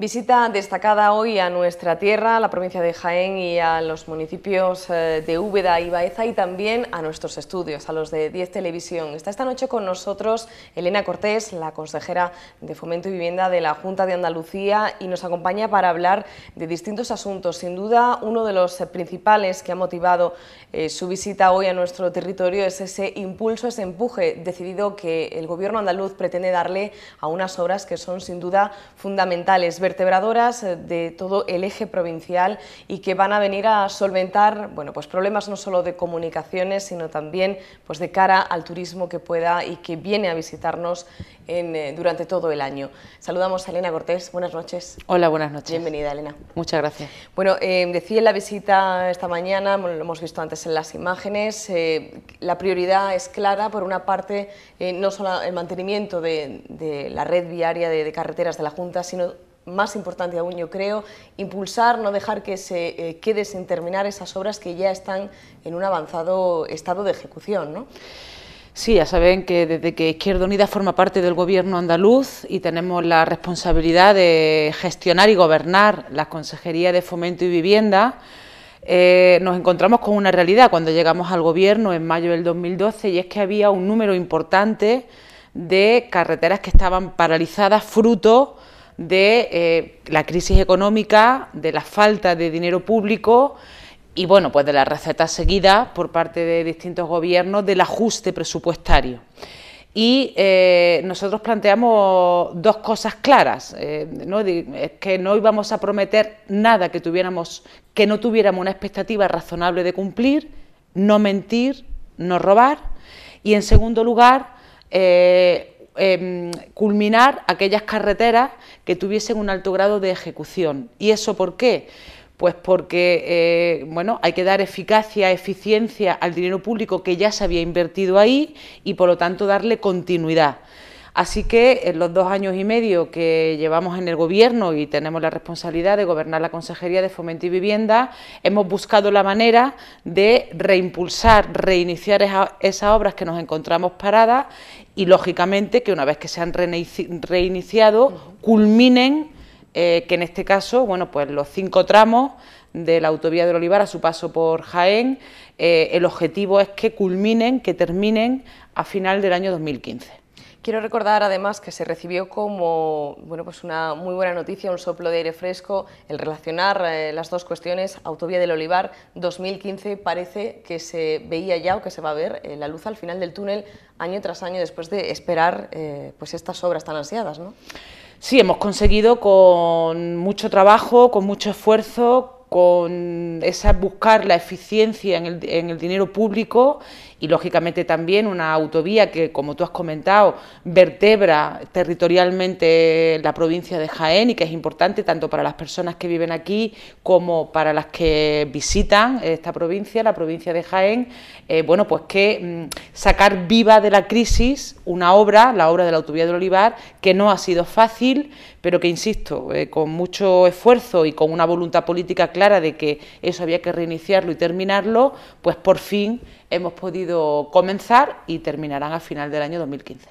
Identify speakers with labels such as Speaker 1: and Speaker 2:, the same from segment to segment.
Speaker 1: Visita destacada hoy a nuestra tierra, a la provincia de Jaén y a los municipios eh, de Úbeda y Baeza y también a nuestros estudios, a los de 10 Televisión. Está esta noche con nosotros Elena Cortés, la consejera de Fomento y Vivienda de la Junta de Andalucía y nos acompaña para hablar de distintos asuntos. Sin duda, uno de los principales que ha motivado eh, su visita hoy a nuestro territorio es ese impulso, ese empuje decidido que el gobierno andaluz pretende darle a unas obras que son sin duda fundamentales vertebradoras eh, de todo el eje provincial y que van a venir a solventar bueno, pues problemas no solo de comunicaciones, sino también pues de cara al turismo que pueda y que viene a visitarnos eh, durante todo el año. Saludamos a Elena Cortés, buenas noches. Hola, buenas noches. Bienvenida, Elena. Muchas gracias. Bueno, eh, decía en la visita esta mañana, lo hemos visto antes en las imágenes, la prioridad es clara, por una parte, no solo el mantenimiento de, la red viaria de carreteras de la Junta, sino más importante aún yo creo, impulsar, no dejar que se eh, quede sin terminar esas obras que ya están en un avanzado estado de ejecución. ¿no?
Speaker 2: Sí, ya saben que desde que Izquierda Unida forma parte del gobierno andaluz y tenemos la responsabilidad de gestionar y gobernar la Consejería de fomento y vivienda, eh, nos encontramos con una realidad cuando llegamos al gobierno en mayo del 2012 y es que había un número importante de carreteras que estaban paralizadas fruto de eh, la crisis económica, de la falta de dinero público y bueno, pues de la receta seguida por parte de distintos gobiernos del ajuste presupuestario. Y eh, nosotros planteamos dos cosas claras. Eh, es que no íbamos a prometer nada que, tuviéramos, que no tuviéramos una expectativa razonable de cumplir, no mentir, no robar. Y en segundo lugar, Em, culminar aquellas carreteras que tuviesen un alto grado de ejecución. ¿Y eso por qué? Pues porque eh, bueno, hay que dar eficacia, eficiencia al dinero público que ya se había invertido ahí y por lo tanto darle continuidad. Así que en los dos años y medio que llevamos en el Gobierno y tenemos la responsabilidad de gobernar la Consejería de Fomento y Vivienda, hemos buscado la manera de reimpulsar, reiniciar esas obras que nos encontramos paradas y, lógicamente, que una vez que se han reiniciado, culminen, eh, que en este caso, bueno, pues los cinco tramos de la autovía del Olivar a su paso por Jaén, eh, el objetivo es que culminen, que terminen a final del año 2015.
Speaker 1: Quiero recordar además que se recibió como bueno, pues una muy buena noticia, un soplo de aire fresco, el relacionar eh, las dos cuestiones, Autovía del Olivar 2015 parece que se veía ya o que se va a ver eh, la luz al final del túnel año tras año después de esperar eh, pues estas obras tan ansiadas. ¿no? Sí, hemos
Speaker 2: conseguido con mucho trabajo, con mucho esfuerzo, con esa buscar la eficiencia en el, en el, dinero público y lógicamente también una autovía que, como tú has comentado, vertebra territorialmente la provincia de Jaén y que es importante tanto para las personas que viven aquí como para las que visitan esta provincia, la provincia de Jaén, eh, bueno, pues que mm, sacar viva de la crisis una obra, la obra de la autovía del Olivar, que no ha sido fácil, pero que, insisto, eh, con mucho esfuerzo y con una voluntad política clara de que eso había que reiniciarlo y terminarlo, pues por fin hemos podido comenzar y terminarán
Speaker 1: a final del año 2015.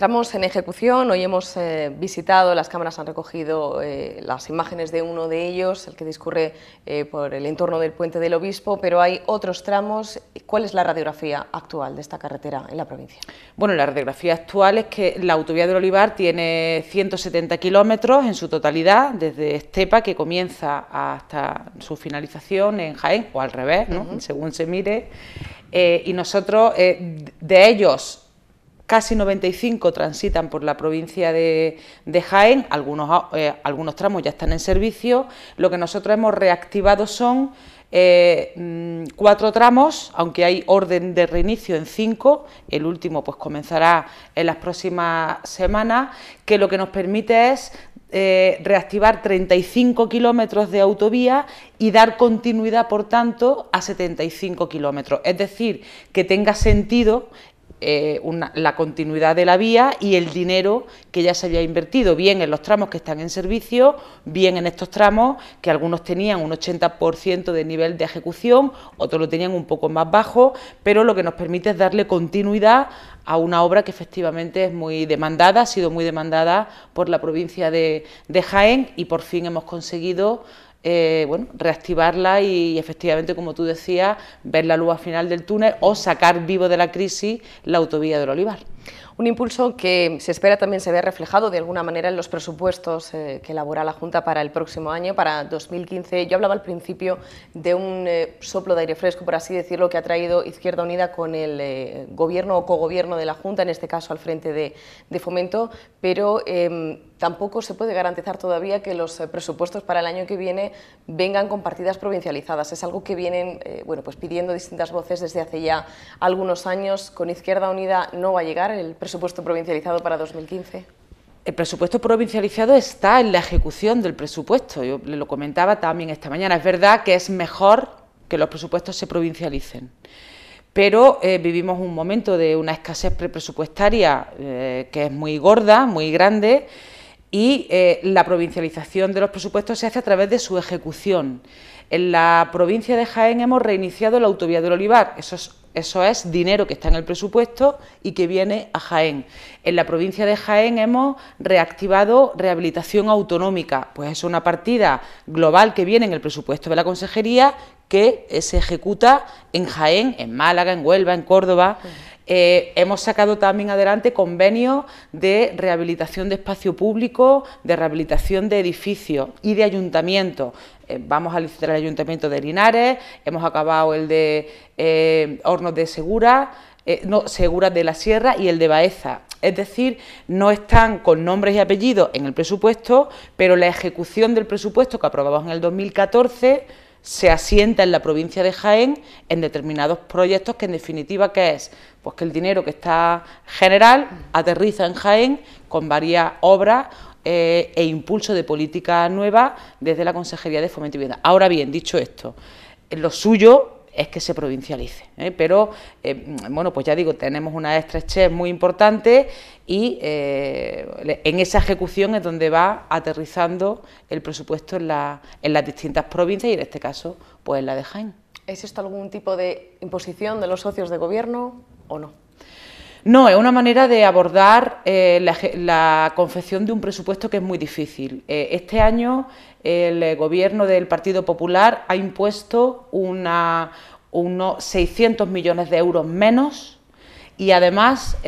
Speaker 1: Estamos en ejecución, hoy hemos eh, visitado, las cámaras han recogido eh, las imágenes de uno de ellos, el que discurre eh, por el entorno del puente del Obispo, pero hay otros tramos. ¿Cuál es la radiografía actual de esta carretera en la provincia?
Speaker 2: Bueno, la radiografía actual es que la autovía del Olivar tiene 170 kilómetros en su totalidad, desde Estepa, que comienza hasta su finalización en Jaén, o al revés, según se mire. y nosotros, de ellos, casi 95 transitan por la provincia de, Jaén, algunos, eh, algunos tramos ya están en servicio, lo que nosotros hemos reactivado son eh, mm, cuatro tramos, aunque hay orden de reinicio en cinco, el último pues comenzará en las próximas semanas, que lo que nos permite es eh, reactivar 35 kilómetros de autovía y dar continuidad, por tanto, a 75 kilómetros. Es decir, que tenga sentido eh, la continuidad de la vía y el dinero que ya se había invertido, bien en los tramos que están en servicio, bien en estos tramos que algunos tenían un 80% de nivel de ejecución, otros lo tenían un poco más bajo, pero lo que nos permite es darle continuidad a una obra que efectivamente es muy demandada, ha sido muy demandada por la provincia de Jaén y por fin hemos conseguido eh, bueno, reactivarla y efectivamente, como tú decías, ver la luz final del túnel o sacar vivo de la crisis la autovía
Speaker 1: del Olivar. Un impulso que se espera también se vea reflejado de alguna manera en los presupuestos eh, que elabora la Junta para el próximo año, para 2015. Yo hablaba al principio de un eh, soplo de aire fresco, por así decirlo, que ha traído Izquierda Unida con el eh, gobierno o cogobierno de la Junta, en este caso al frente de, de Fomento, pero em, tampoco se puede garantizar todavía que los presupuestos para el año que viene vengan con partidas provincializadas. Es algo que vienen bueno, pues pidiendo distintas voces desde hace ya algunos años. Con Izquierda Unida no va a llegar el presupuesto provincializado para 2015?
Speaker 2: El presupuesto provincializado está en la ejecución del presupuesto. Yo le lo comentaba también esta mañana. Es verdad que es mejor que los presupuestos se provincialicen pero eh, vivimos un momento de una escasez presupuestaria eh, que es muy gorda, muy grande, y eh, la provincialización de los presupuestos se hace a través de su ejecución. En la provincia de Jaén hemos reiniciado la autovía del Olivar, eso es eso es dinero que está en el presupuesto y que viene a Jaén. En la provincia de Jaén hemos reactivado rehabilitación autonómica, pues es una partida global que viene en el presupuesto de la consejería que se ejecuta en Jaén, en Málaga, en Huelva, en Córdoba. Eh, hemos sacado también adelante convenios de rehabilitación de espacio público, de rehabilitación de edificios y de ayuntamiento. Eh, vamos a licitar el ayuntamiento de Linares, hemos acabado el de eh, Hornos de Segura, no, Segura de la Sierra y el de Baeza. Es decir, no están con nombres y apellidos en el presupuesto, pero la ejecución del presupuesto que aprobamos en el 2014 se asienta en la provincia de Jaén en determinados proyectos que en definitiva qué es pues que el dinero que está general aterriza en Jaén con varias obras eh, e impulso de política nueva desde la Consejería de Fomento y Vivienda. Ahora bien, dicho esto, lo suyo es que se provincialice. ¿eh? Pero, eh, bueno, pues ya digo, tenemos una estrechez muy importante y eh, en esa ejecución es donde va aterrizando el presupuesto en, en las distintas provincias y en este caso, pues en la de Jaén.
Speaker 1: ¿Es esto algún tipo de imposición de los socios de gobierno o no?
Speaker 2: No, es una manera de abordar eh, la, confección de un presupuesto que es muy difícil. Eh, este año el eh, gobierno del Partido Popular ha impuesto unos 600 millones de euros menos y además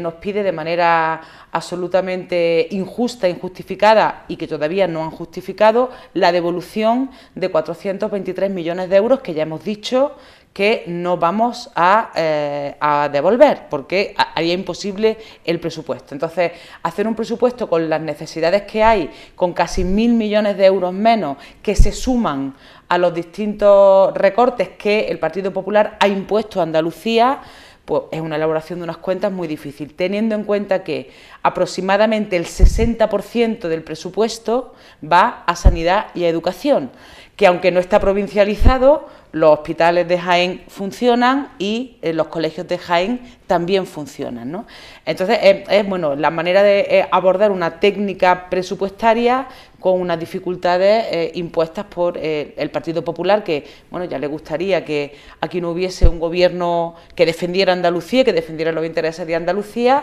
Speaker 2: nos pide de manera absolutamente injusta, injustificada y que todavía no han justificado la devolución de 423 millones de euros que ya hemos dicho que no vamos a, eh, devolver, porque haría imposible el presupuesto. Entonces, hacer un presupuesto con las necesidades que hay, con casi mil millones de euros menos que se suman a los distintos recortes que el Partido Popular ha impuesto a Andalucía, pues es una elaboración de unas cuentas muy difícil, teniendo en cuenta que aproximadamente el 60% del presupuesto va a sanidad y a educación que aunque no está provincializado, los hospitales de Jaén funcionan y eh, los colegios de Jaén también funcionan. Entonces, es, bueno, la manera de eh, abordar una técnica presupuestaria con unas dificultades eh, impuestas por el Partido Popular, que bueno, ya le gustaría que aquí no hubiese un gobierno que defendiera Andalucía, que defendiera los intereses de Andalucía,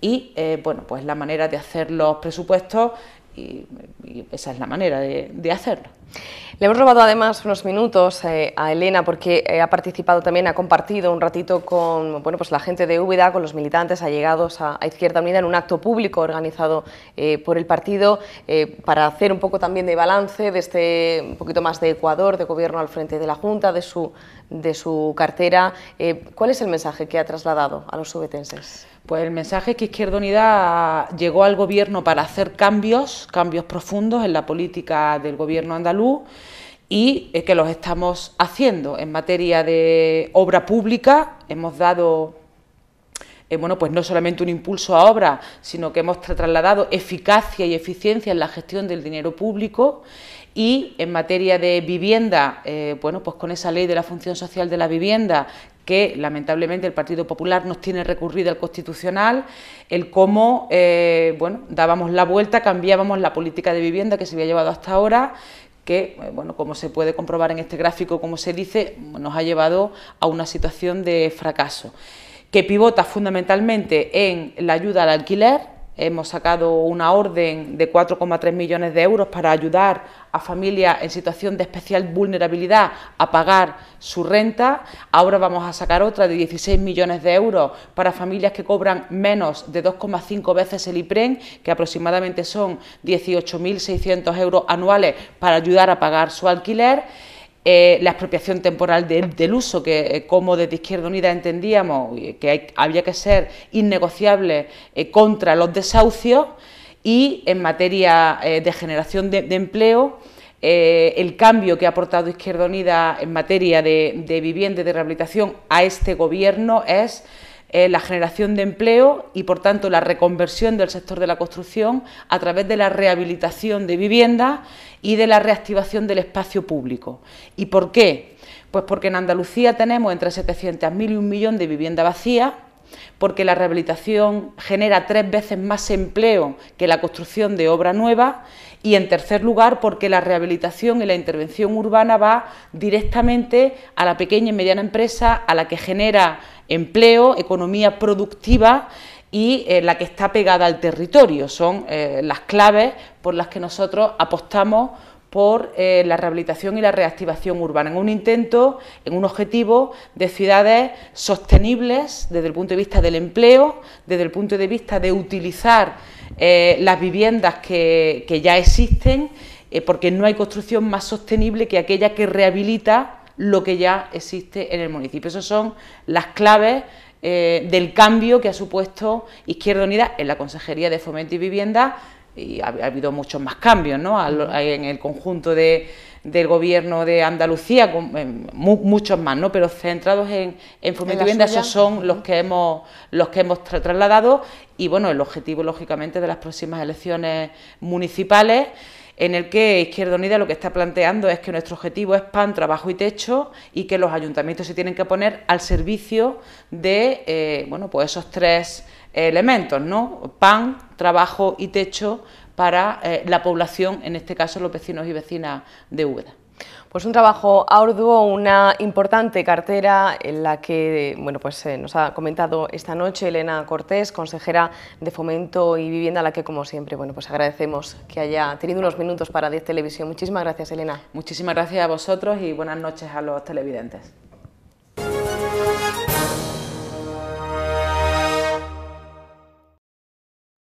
Speaker 2: y bueno, pues la manera de hacer los presupuestos y,
Speaker 1: esa es la manera de, hacerlo. Le hemos robado además unos minutos eh, a Elena porque eh, ha participado también, ha compartido un ratito con bueno, pues la gente de Úbeda, con los militantes allegados a, a Izquierda Unida en un acto público organizado eh, por el partido para hacer un poco también de balance de este un poquito más de Ecuador, de gobierno al frente de la Junta, de su, de su cartera. ¿Cuál es el mensaje que ha trasladado a los ubetenses?
Speaker 2: Pues el mensaje es que Izquierda Unida llegó al gobierno para hacer cambios, cambios profundos en la política del gobierno andaluz y que los estamos haciendo. En materia de obra pública hemos dado eh, bueno, pues no solamente un impulso a obra, sino que hemos trasladado eficacia y eficiencia en la gestión del dinero público y en materia de vivienda, eh, bueno, pues con esa ley de la función social de la vivienda que lamentablemente el Partido Popular nos tiene recurrido al Constitucional, el cómo eh, bueno, dábamos la vuelta, cambiábamos la política de vivienda que se había llevado hasta ahora, que, eh, bueno, como se puede comprobar en este gráfico, como se dice, nos ha llevado a una situación de fracaso, que pivota fundamentalmente en la ayuda al alquiler, Hemos sacado una orden de 4,3 millones de euros para ayudar a familias en situación de especial vulnerabilidad a pagar su renta. Ahora vamos a sacar otra de 16 millones de euros para familias que cobran menos de 2,5 veces el IPREN, que aproximadamente son 18.600 euros anuales para ayudar a pagar su alquiler. Eh, la expropiación temporal del uso, que eh, como desde Izquierda Unida entendíamos que había que ser innegociable eh, contra los desahucios, y en materia de generación de, empleo, el cambio que ha aportado Izquierda Unida en materia de, de vivienda y de rehabilitación a este Gobierno es la generación de empleo y, por tanto, la reconversión del sector de la construcción a través de la rehabilitación de viviendas y de la reactivación del espacio público. ¿Y por qué? Pues porque en Andalucía tenemos entre 700.000 y un millón de viviendas vacías porque la rehabilitación genera tres veces más empleo que la construcción de obra nueva y, en tercer lugar, porque la rehabilitación y la intervención urbana va directamente a la pequeña y mediana empresa, a la que genera empleo, economía productiva y eh, la que está pegada al territorio. Son eh, las claves por las que nosotros apostamos por eh, la rehabilitación y la reactivación urbana, en un intento, en un objetivo de ciudades sostenibles desde el punto de vista del empleo, desde el punto de vista de utilizar eh, las viviendas que, que ya existen, eh, porque no hay construcción más sostenible que aquella que rehabilita lo que ya existe en el municipio. Esas son las claves del cambio que ha supuesto Izquierda Unida en la Consejería de Fomento y Vivienda y ha, habido muchos más cambios ¿no? en el conjunto de, del gobierno de Andalucía, eh, muchos más, ¿no? pero centrados en, en vivienda esos son los que hemos, los que hemos trasladado y bueno, el objetivo lógicamente de las próximas elecciones municipales en el que Izquierda Unida lo que está planteando es que nuestro objetivo es pan, trabajo y techo y que los ayuntamientos se tienen que poner al servicio de eh, bueno, pues esos tres elementos, ¿no? Pan, trabajo y techo para eh, la población,
Speaker 1: en este caso los vecinos y vecinas de Úbeda. Pues un trabajo arduo, una importante cartera en la que bueno, pues, eh, nos ha comentado esta noche Elena Cortés, consejera de Fomento y Vivienda, a la que como siempre bueno, pues agradecemos que haya tenido unos minutos para 10 Televisión. Muchísimas gracias Elena. Muchísimas gracias a vosotros y buenas noches a los televidentes.